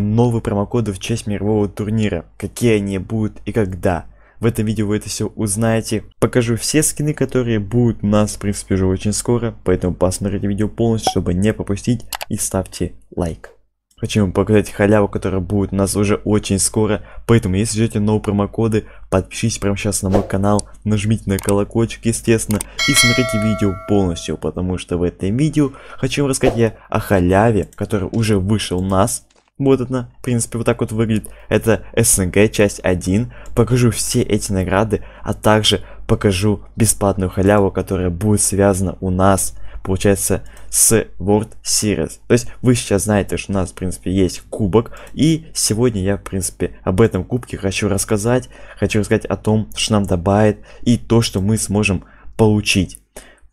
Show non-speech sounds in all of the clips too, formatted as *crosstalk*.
новые промокоды в честь мирового турнира, какие они будут и когда. В этом видео вы это все узнаете. Покажу все скины, которые будут у нас, в принципе, уже очень скоро. Поэтому посмотрите видео полностью, чтобы не пропустить. И ставьте лайк. Хочу вам показать халяву, которая будет у нас уже очень скоро. Поэтому, если ждете новые промокоды, подпишитесь прямо сейчас на мой канал, нажмите на колокольчик, естественно, и смотрите видео полностью, потому что в этом видео хочу вам рассказать я о халяве, которая уже вышел у нас. Вот она, в принципе, вот так вот выглядит. Это СНГ часть 1. Покажу все эти награды, а также покажу бесплатную халяву, которая будет связана у нас, получается, с World Series. То есть вы сейчас знаете, что у нас, в принципе, есть кубок. И сегодня я, в принципе, об этом кубке хочу рассказать. Хочу рассказать о том, что нам добавит и то, что мы сможем получить.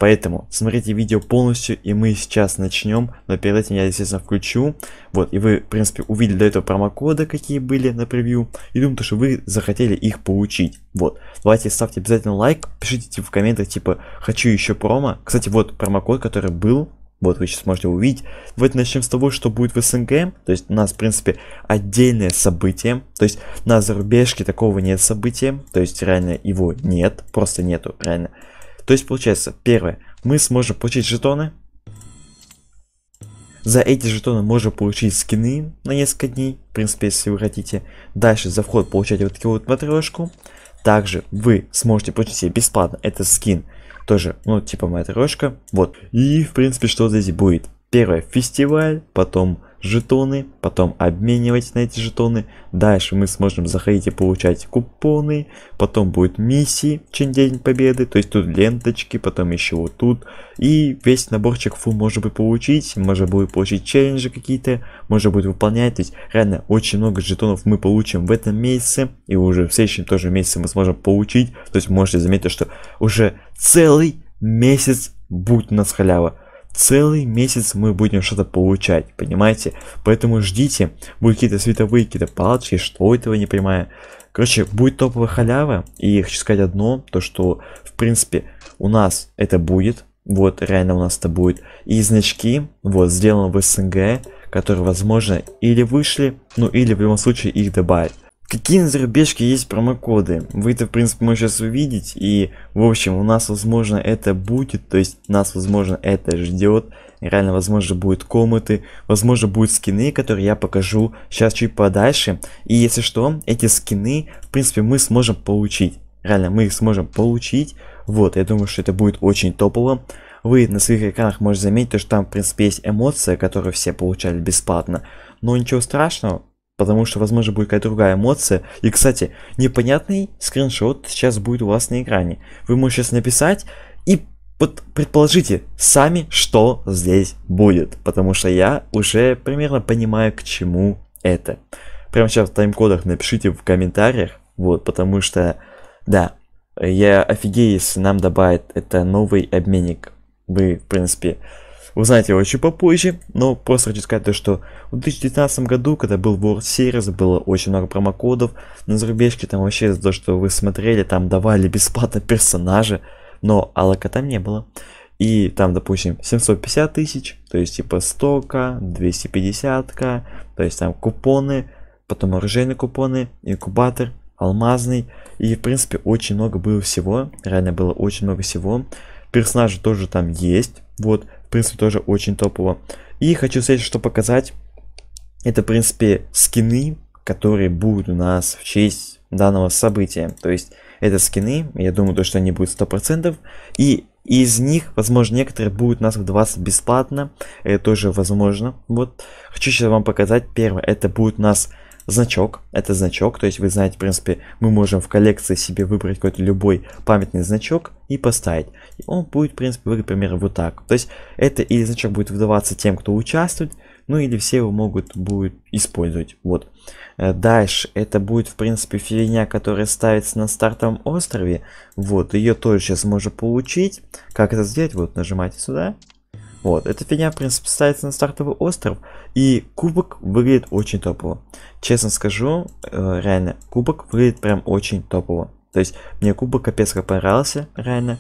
Поэтому смотрите видео полностью, и мы сейчас начнем. Но перед этим я, естественно, включу. Вот, и вы, в принципе, увидели до этого промокоды, какие были на превью. И думаю, что вы захотели их получить. Вот. Давайте ставьте обязательно лайк, пишите типа, в комментах, типа, хочу еще промо. Кстати, вот промокод, который был. Вот вы сейчас можете увидеть. Давайте начнем с того, что будет в СНГ. То есть у нас, в принципе, отдельное событие. То есть на зарубежке такого нет события. То есть реально его нет. Просто нету, реально. То есть получается, первое, мы сможем получить жетоны. За эти жетоны можно получить скины на несколько дней, в принципе, если вы хотите. Дальше за вход получать вот такую вот матрешку. Также вы сможете получить себе бесплатно этот скин, тоже, ну, типа матрешка. Вот, и в принципе, что здесь будет. Первое фестиваль, потом жетоны, потом обменивать на эти жетоны. Дальше мы сможем заходить и получать купоны, потом будет миссии в День Победы, то есть тут ленточки, потом еще вот тут. И весь наборчик фу можно будет получить, можно будет получить челленджи какие-то, можно будет выполнять. То есть реально очень много жетонов мы получим в этом месяце, и уже в следующем тоже месяце мы сможем получить. То есть можете заметить, что уже целый месяц будет у нас халява целый месяц мы будем что-то получать, понимаете? Поэтому ждите, будут какие-то световые, какие-то палочки, что этого не понимаю. Короче, будет топовая халява, и хочу сказать одно, то что, в принципе, у нас это будет, вот, реально у нас это будет, и значки, вот, сделаны в СНГ, которые, возможно, или вышли, ну, или в любом случае их добавят. Какие на зарубежке есть промокоды? Вы это, в принципе, можете сейчас увидеть. И, в общем, у нас, возможно, это будет. То есть, нас, возможно, это ждет. Реально, возможно, будут комнаты. Возможно, будут скины, которые я покажу сейчас чуть подальше. И, если что, эти скины, в принципе, мы сможем получить. Реально, мы их сможем получить. Вот, я думаю, что это будет очень топово. Вы на своих экранах можете заметить, что там, в принципе, есть эмоция, которую все получали бесплатно. Но ничего страшного, потому что, возможно, будет какая-то другая эмоция. И, кстати, непонятный скриншот сейчас будет у вас на экране. Вы можете сейчас написать и вот предположите сами, что здесь будет, потому что я уже примерно понимаю, к чему это. Прямо сейчас в тайм-кодах напишите в комментариях, вот, потому что, да, я офигею, если нам добавят это новый обменник. Вы, в принципе, Узнаете его чуть попозже, но просто хочу сказать то, что в 2019 году, когда был World Series, было очень много промокодов на зарубежке, там вообще за то, что вы смотрели, там давали бесплатно персонажи, но Алака там не было. И там, допустим, 750 тысяч, то есть типа 100к, 250к, то есть там купоны, потом оружейные купоны, инкубатор, алмазный. И, в принципе, очень много было всего, реально было очень много всего. Персонажи тоже там есть, вот, принципе, тоже очень топово. И хочу следующее, что показать. Это, в принципе, скины, которые будут у нас в честь данного события. То есть, это скины, я думаю, то, что они будут 100%. И из них, возможно, некоторые будут у нас в 20 бесплатно. Это тоже возможно. Вот. Хочу сейчас вам показать. Первое, это будет у нас Значок, это значок, то есть вы знаете, в принципе, мы можем в коллекции себе выбрать какой-то любой памятный значок и поставить. И он будет, в принципе, выглядеть примерно вот так. То есть это или значок будет выдаваться тем, кто участвует, ну или все его могут будет использовать. Вот. Э, дальше это будет, в принципе, фигня, которая ставится на стартовом острове. Вот, ее тоже сейчас можно получить. Как это сделать? Вот, нажимайте сюда. Вот, эта фигня, в принципе, ставится на стартовый остров, и кубок выглядит очень топово. Честно скажу, э, реально, кубок выглядит прям очень топово. То есть, мне кубок капец как понравился, реально.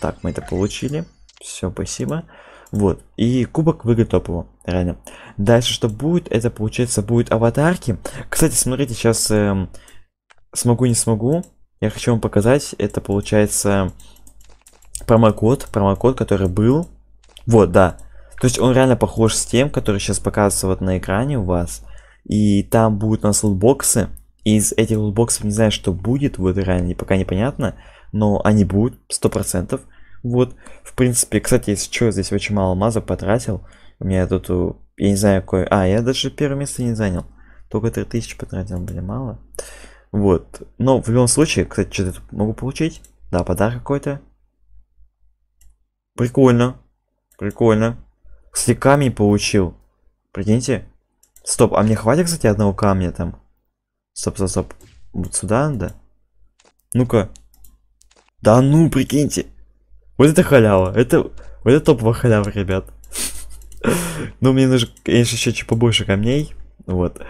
Так, мы это получили. Все, спасибо. Вот, и кубок выглядит топово, реально. Дальше что будет, это получается будет аватарки. Кстати, смотрите, сейчас э, эм, смогу, не смогу. Я хочу вам показать, это получается промокод, промокод, который был вот, да. То есть он реально похож с тем, который сейчас показывается вот на экране у вас. И там будут у нас лутбоксы. И из этих лутбоксов не знаю, что будет, вот реально пока непонятно. Но они будут, сто процентов. Вот, в принципе, кстати, если что, здесь очень мало алмазов потратил. У меня тут, э, я не знаю, какой... А, я даже первое место не занял. Только 3000 потратил, блин, мало. Вот. Но в любом случае, кстати, что-то могу получить. Да, подарок какой-то. Прикольно. Прикольно. Кстати, камень получил. Прикиньте. Стоп, а мне хватит, кстати, одного камня там? Стоп, стоп, стоп. Вот сюда надо? Ну-ка. Да ну, прикиньте. Вот это халява. Это, вот это топовая халява, ребят. *laughs* Ну, мне нужно, конечно, еще побольше камней. Вот.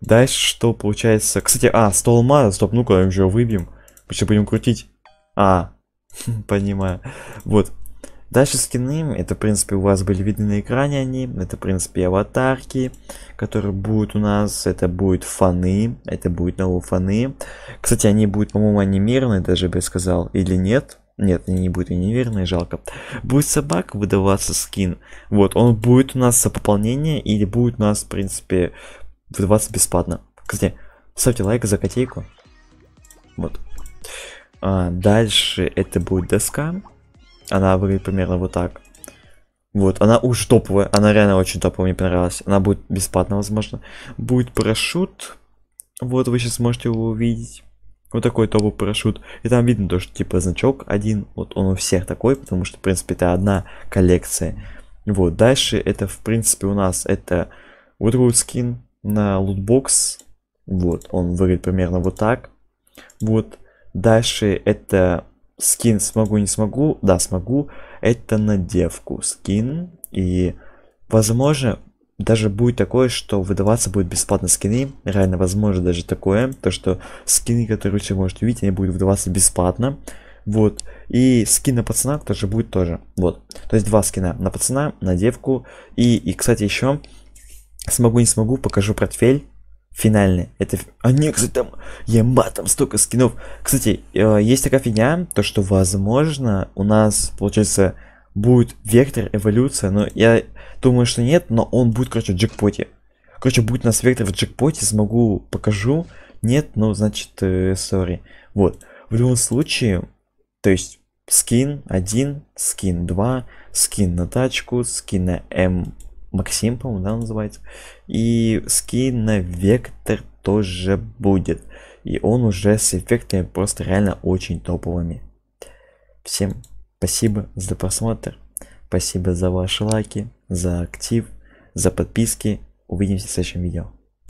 Дальше что получается? Кстати, а, 100 алмаза. Стоп, ну-ка, уже выбьем. Почему будем крутить? А, *laughs* понимаю. Вот. Дальше скины, это в принципе у вас были видны на экране они, это в принципе аватарки, которые будут у нас, это будут фаны, это будут новые фаны. Кстати, они будут, по-моему, анимированы, даже бы я сказал, или нет. Нет, они не будут анимированы, жалко. Будет собак выдаваться скин, вот, он будет у нас за пополнение или будет у нас, в принципе, выдаваться бесплатно. Кстати, ставьте лайк за котейку. Вот. А, дальше это будет доска. Она выглядит примерно вот так. Вот, она уж топовая, она реально очень топовая, мне понравилась. Она будет бесплатно, возможно. Будет парашют. Вот, вы сейчас можете его увидеть. Вот такой топовый парашют. И там видно то, что типа значок один. Вот он у всех такой, потому что, в принципе, это одна коллекция. Вот, дальше это, в принципе, у нас это вот такой вот скин на лутбокс. Вот, он выглядит примерно вот так. Вот, дальше это скин смогу, не смогу. Да, смогу. Это на девку скин. И, возможно, даже будет такое, что выдаваться будут бесплатно скины. Реально, возможно, даже такое. То, что скины, которые вы можете увидеть, они будут выдаваться бесплатно. Вот. И скин на пацана тоже будет тоже. Вот. То есть два скина. На пацана, на девку. И, и кстати, еще смогу, не смогу, покажу портфель финальный. Это... А не, кстати, там... Ема, там столько скинов. Кстати, э, есть такая фигня, то что, возможно, у нас, получается, будет вектор эволюция, но я думаю, что нет, но он будет, короче, в джекпоте. Короче, будет у нас вектор в джекпоте, смогу, покажу. Нет, ну, значит, э, сори. Э, вот. В любом случае, то есть, скин 1, скин 2, скин на тачку, скин на М эм Максим, по-моему, да, называется. И скин на Вектор тоже будет. И он уже с эффектами просто реально очень топовыми. Всем спасибо за просмотр. Спасибо за ваши лайки, за актив, за подписки. Увидимся в следующем видео.